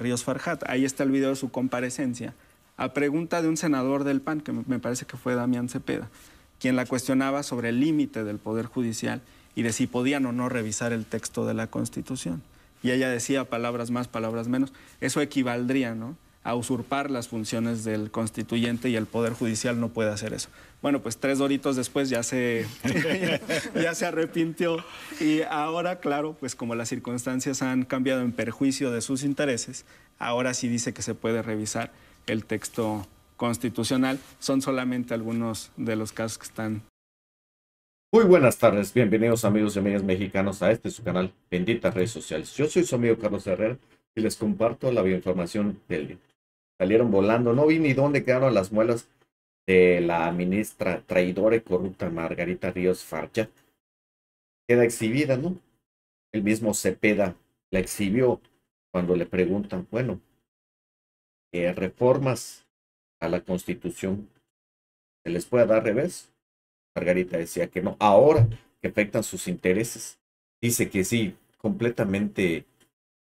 Ríos Farjat. Ahí está el video de su comparecencia. A pregunta de un senador del PAN, que me parece que fue Damián Cepeda, quien la cuestionaba sobre el límite del Poder Judicial y de si podían o no revisar el texto de la Constitución. Y ella decía palabras más, palabras menos. Eso equivaldría, ¿no? a usurpar las funciones del constituyente y el Poder Judicial no puede hacer eso. Bueno, pues tres doritos después ya se, ya, se arrepintió y ahora, claro, pues como las circunstancias han cambiado en perjuicio de sus intereses, ahora sí dice que se puede revisar el texto constitucional. Son solamente algunos de los casos que están muy buenas tardes, bienvenidos amigos y amigas mexicanos a este su canal Benditas Redes Sociales. Yo soy su amigo Carlos Herrera y les comparto la bioinformación del día salieron volando. No vi ni dónde quedaron las muelas de la ministra traidora y corrupta Margarita Ríos Farcha. Queda exhibida, ¿no? El mismo Cepeda la exhibió cuando le preguntan, bueno, reformas a la constitución, ¿se les puede dar revés? Margarita decía que no. Ahora que afectan sus intereses, dice que sí, completamente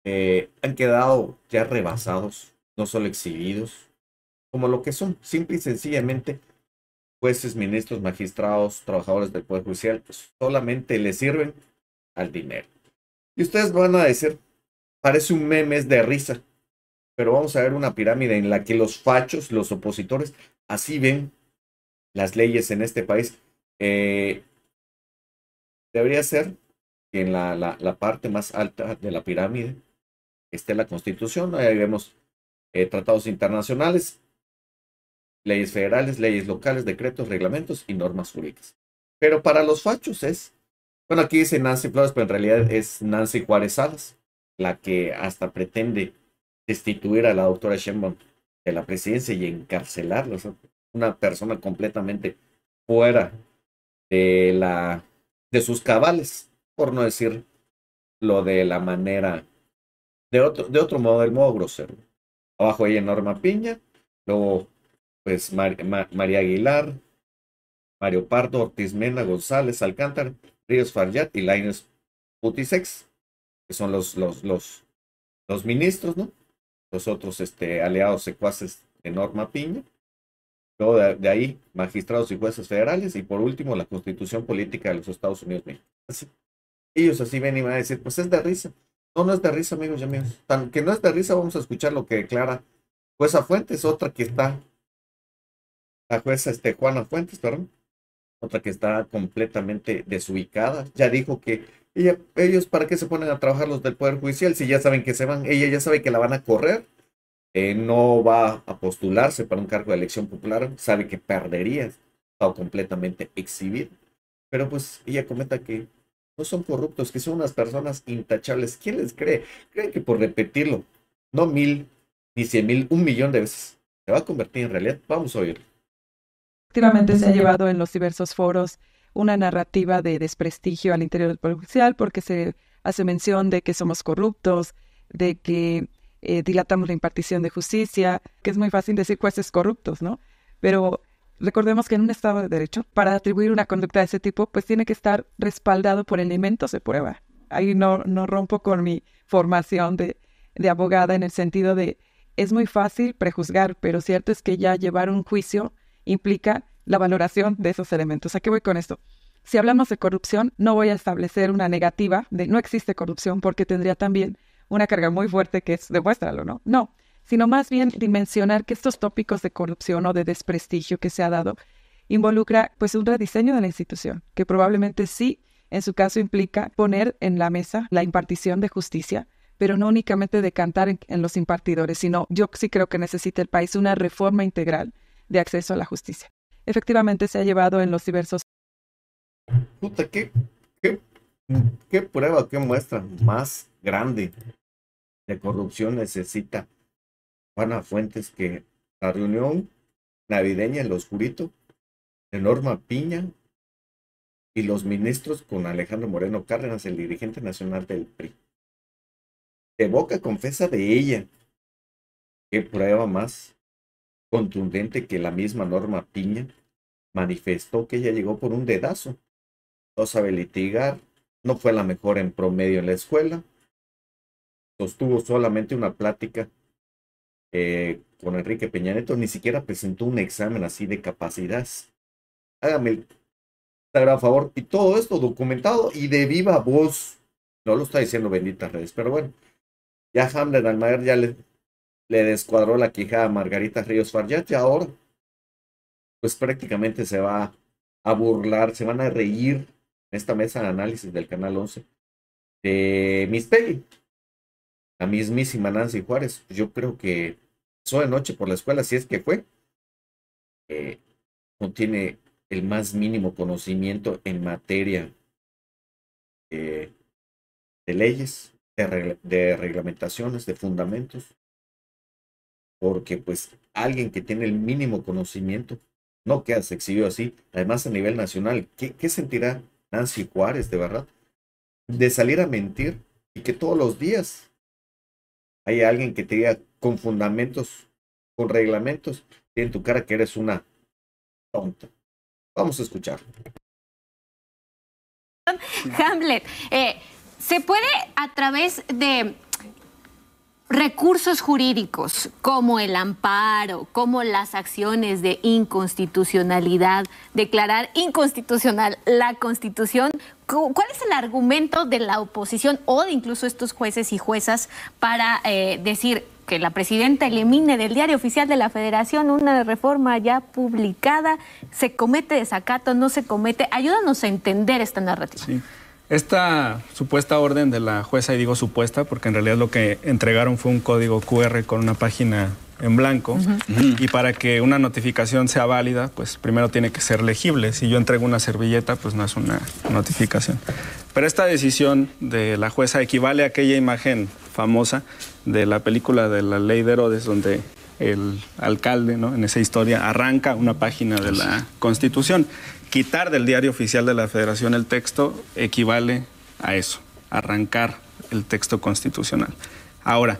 eh, han quedado ya rebasados no solo exhibidos, como lo que son, simple y sencillamente jueces, ministros, magistrados, trabajadores del Poder Judicial, pues, solamente le sirven al dinero. Y ustedes van a decir, parece un memes de risa, pero vamos a ver una pirámide en la que los fachos, los opositores, así ven las leyes en este país. Eh, debería ser que en la, la, parte más alta de la pirámide esté la constitución, ahí vemos eh, tratados internacionales, leyes federales, leyes locales, decretos, reglamentos y normas jurídicas. Pero para los fachos es, bueno, aquí dice Nancy Flores, pero en realidad es Nancy Juárez Salas, la que hasta pretende destituir a la doctora Sheinbaum de la presidencia y encarcelarla. una persona completamente fuera de la de sus cabales, por no decir lo de la manera de otro, de otro modo, del modo grosero. Abajo ella Norma Piña, luego pues María Aguilar, Mario Pardo, Ortiz Mena, González, Alcántara, Ríos Farjat y Laines Putisex, que son los, los, los, ministros, ¿no? Los otros este, aliados secuaces de Norma Piña. Luego de, ahí, magistrados y jueces federales. Y por último, la constitución política de los Estados Unidos mexicanos. Ellos así ven y van a decir, pues es de risa. No, no es de risa, amigos y amigos. Tan que no es de risa, vamos a escuchar lo que declara jueza Fuentes, otra que está, la jueza este, Juana Fuentes, perdón, otra que está completamente desubicada. Ya dijo que ellos para qué se ponen a trabajar los del Poder Judicial si ya saben que se van, ella ya sabe que la van a correr, eh, no va a postularse para un cargo de elección popular, sabe que perdería, está completamente exhibida. Pero pues ella comenta que no son corruptos, que son unas personas intachables. ¿Quién les cree? Creen que por repetirlo, no mil, ni cien mil, un millón de veces, se va a convertir en realidad. Vamos a oír. Efectivamente se ha llevado en los diversos foros una narrativa de desprestigio al interior del Poder porque se hace mención de que somos corruptos, de que eh, dilatamos la impartición de justicia, que es muy fácil decir jueces corruptos, ¿no? Pero Recordemos que en un Estado de Derecho, para atribuir una conducta de ese tipo, pues tiene que estar respaldado por elementos de prueba. Ahí no, rompo con mi formación de, de abogada en el sentido de es muy fácil prejuzgar, pero cierto es que ya llevar un juicio implica la valoración de esos elementos. ¿A qué voy con esto? Si hablamos de corrupción, no voy a establecer una negativa de no existe corrupción porque tendría también una carga muy fuerte que es demuéstralo, ¿no? No, sino más bien dimensionar que estos tópicos de corrupción o de desprestigio que se ha dado involucra pues un rediseño de la institución, que probablemente sí, en su caso implica poner en la mesa la impartición de justicia, pero no únicamente decantar en, en los impartidores, sino yo sí creo que necesita el país una reforma integral de acceso a la justicia. Efectivamente se ha llevado en los diversos... Puta, qué prueba, qué muestra más grande de corrupción necesita Juana Fuentes que la reunión navideña en los oscurito de Norma Piña y los ministros con Alejandro Moreno Cárdenas, el dirigente nacional del PRI. De boca confesa de ella. Qué prueba más contundente que la misma Norma Piña manifestó que ella llegó por un dedazo. No sabe litigar, no fue la mejor en promedio en la escuela, sostuvo solamente una plática eh, con Enrique Peña ni siquiera presentó un examen así de capacidad. Hágame el favor. Y todo esto documentado y de viva voz. No lo está diciendo bendita redes, pero bueno. Ya Hamlet Almayer ya le, descuadró la queja a Margarita Ríos Farjat y ahora pues prácticamente se va a burlar, se van a reír en esta mesa de análisis del Canal 11 de Miss Peggy la mismísima Nancy Juárez. Yo creo que pasó de noche por la escuela, si es que fue. Eh, no tiene el más mínimo conocimiento en materia eh, de leyes, de, reglamentaciones, de fundamentos. Porque pues alguien que tiene el mínimo conocimiento no queda exhibió así. Además a nivel nacional, ¿qué, qué sentirá Nancy Juárez de verdad? De salir a mentir y que todos los días hay alguien que te diga con fundamentos, con reglamentos, tiene en tu cara que eres una tonta. Vamos a escuchar. Hamlet, eh, ¿se puede a través de recursos jurídicos como el amparo, como las acciones de inconstitucionalidad, declarar inconstitucional la constitución, ¿cuál es el argumento de la oposición o de incluso estos jueces y juezas para eh, decir que la presidenta elimine del diario oficial de la federación una reforma ya publicada? ¿Se comete desacato? ¿No se comete? Ayúdanos a entender esta narrativa. Esta supuesta orden de la jueza, y digo supuesta porque en realidad lo que entregaron fue un código QR con una página en blanco y para que una notificación sea válida, pues primero tiene que ser legible. Si yo entrego una servilleta, pues no es una notificación. Pero esta decisión de la jueza equivale a aquella imagen famosa de la película de la ley de Herodes donde el alcalde, ¿no? en esa historia, arranca una página de la Constitución. Quitar del diario oficial de la Federación el texto equivale a eso, arrancar el texto constitucional. Ahora,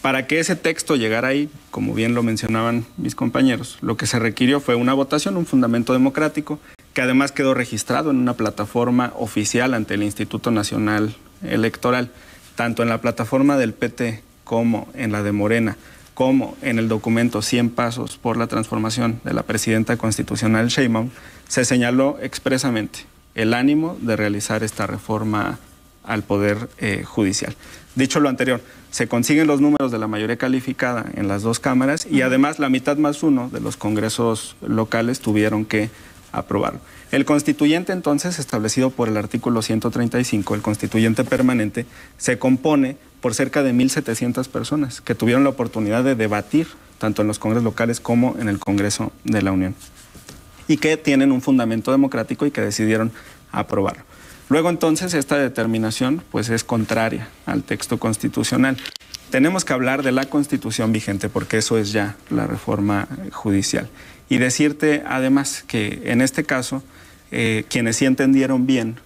para que ese texto llegara ahí, como bien lo mencionaban mis compañeros, lo que se requirió fue una votación, un fundamento democrático, que además quedó registrado en una plataforma oficial ante el Instituto Nacional Electoral, tanto en la plataforma del PT como en la de Morena como en el documento 100 Pasos por la Transformación de la Presidenta Constitucional Sheinbaum, se señaló expresamente el ánimo de realizar esta reforma al Poder eh, Judicial. Dicho lo anterior, se consiguen los números de la mayoría calificada en las dos cámaras y además la mitad más uno de los congresos locales tuvieron que aprobarlo. El constituyente entonces, establecido por el artículo 135, el constituyente permanente, se compone por cerca de 1.700 personas que tuvieron la oportunidad de debatir tanto en los congresos locales como en el Congreso de la Unión y que tienen un fundamento democrático y que decidieron aprobarlo. Luego entonces esta determinación pues es contraria al texto constitucional. Tenemos que hablar de la constitución vigente porque eso es ya la reforma judicial. Y decirte además que en este caso eh, quienes sí entendieron bien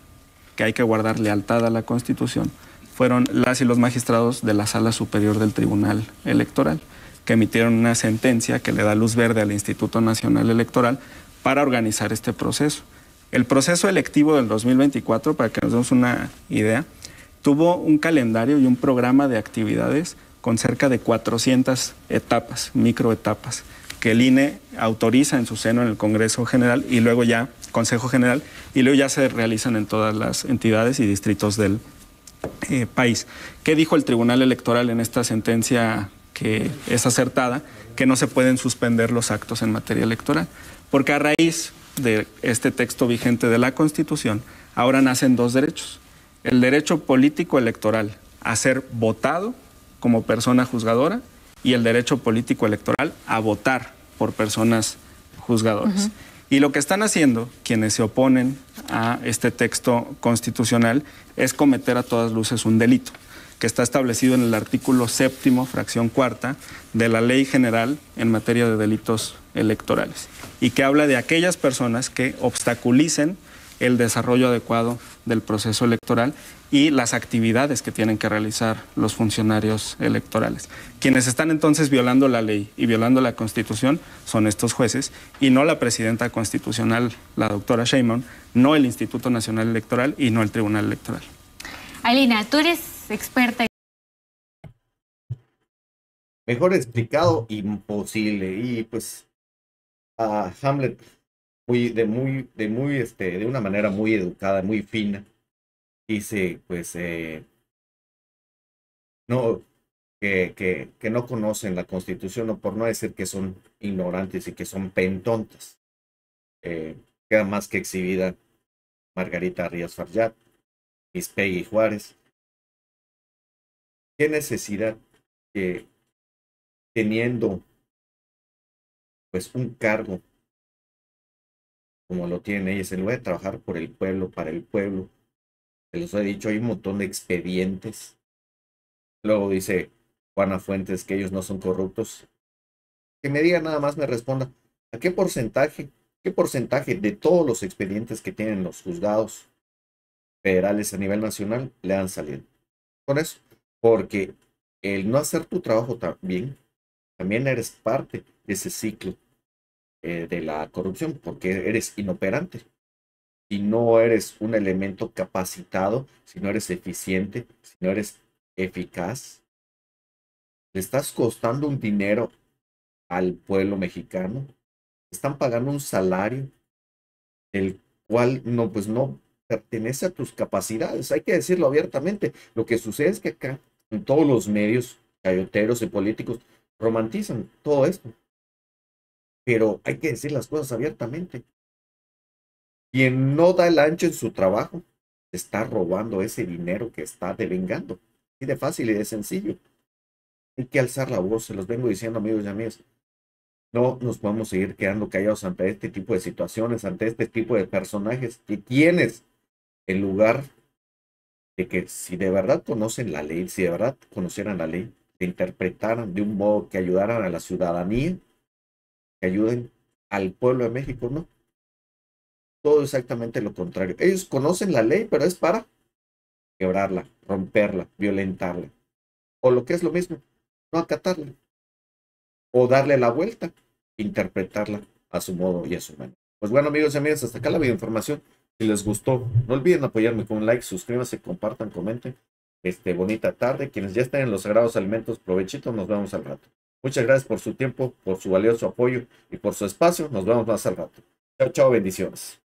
que hay que guardar lealtad a la constitución fueron las y los magistrados de la Sala Superior del Tribunal Electoral, que emitieron una sentencia que le da luz verde al Instituto Nacional Electoral para organizar este proceso. El proceso electivo del 2024, para que nos demos una idea, tuvo un calendario y un programa de actividades con cerca de 400 etapas, microetapas, que el INE autoriza en su seno en el Congreso General y luego ya Consejo General y luego ya se realizan en todas las entidades y distritos del eh, país. ¿Qué dijo el Tribunal Electoral en esta sentencia que es acertada? Que no se pueden suspender los actos en materia electoral, porque a raíz de este texto vigente de la Constitución, ahora nacen dos derechos. El derecho político electoral a ser votado como persona juzgadora y el derecho político electoral a votar por personas juzgadoras. Y lo que están haciendo quienes se oponen a este texto constitucional es cometer a todas luces un delito que está establecido en el artículo séptimo, fracción cuarta, de la Ley General en materia de delitos electorales y que habla de aquellas personas que obstaculicen el desarrollo adecuado del proceso electoral y las actividades que tienen que realizar los funcionarios electorales. Quienes están entonces violando la ley y violando la Constitución son estos jueces y no la presidenta constitucional, la doctora Sheinbaum, no el Instituto Nacional Electoral y no el Tribunal Electoral. Alina, tú eres experta Mejor explicado, imposible. Y pues a Hamlet de muy, de muy, este, de una manera muy educada, muy fina. Dice, pues, eh, no, que, que, que, no conocen la constitución, o por no decir que son ignorantes y que son pentontas. Eh, queda más que exhibida Margarita Ríos Faryat, Miss Peggy Juárez. ¿Qué necesidad que teniendo pues un cargo como lo tienen ellos, en lugar de trabajar por el pueblo, para el pueblo. Se los he dicho, hay un montón de expedientes. Luego dice Juana Fuentes que ellos no son corruptos. Que me diga nada más, me responda, ¿a qué porcentaje, qué porcentaje de todos los expedientes que tienen los juzgados federales a nivel nacional le han salido? Por eso, porque el no hacer tu trabajo también, también eres parte de ese ciclo eh, de la corrupción, porque eres inoperante. y no eres un elemento capacitado, si no eres eficiente, si no eres eficaz, le estás costando un dinero al pueblo mexicano, están pagando un salario el cual no, pues no pertenece a tus capacidades, hay que decirlo abiertamente. Lo que sucede es que acá en todos los medios cayoteros y políticos romantizan todo esto pero hay que decir las cosas abiertamente. Quien no da el ancho en su trabajo, está robando ese dinero que está devengando. Y de fácil y de sencillo. Hay que alzar la voz, se los vengo diciendo amigos y amigas. No nos podemos seguir quedando callados ante este tipo de situaciones, ante este tipo de personajes que tienes en lugar de que si de verdad conocen la ley, si de verdad conocieran la ley, la interpretaran de un modo que ayudaran a la ciudadanía, que ayuden al pueblo de México, ¿no? Todo exactamente lo contrario. Ellos conocen la ley, pero es para quebrarla, romperla, violentarla. O lo que es lo mismo, no acatarla. O darle la vuelta, interpretarla a su modo y a su manera. Pues bueno, amigos y amigas, hasta acá la videoinformación. Si les gustó, no olviden apoyarme con un like, suscríbanse, compartan, comenten. Este, bonita tarde. Quienes ya estén en los sagrados alimentos, provechito, nos vemos al rato. Muchas gracias por su tiempo, por su valioso apoyo y por su espacio. Nos vemos más al rato. Chao, chao, bendiciones.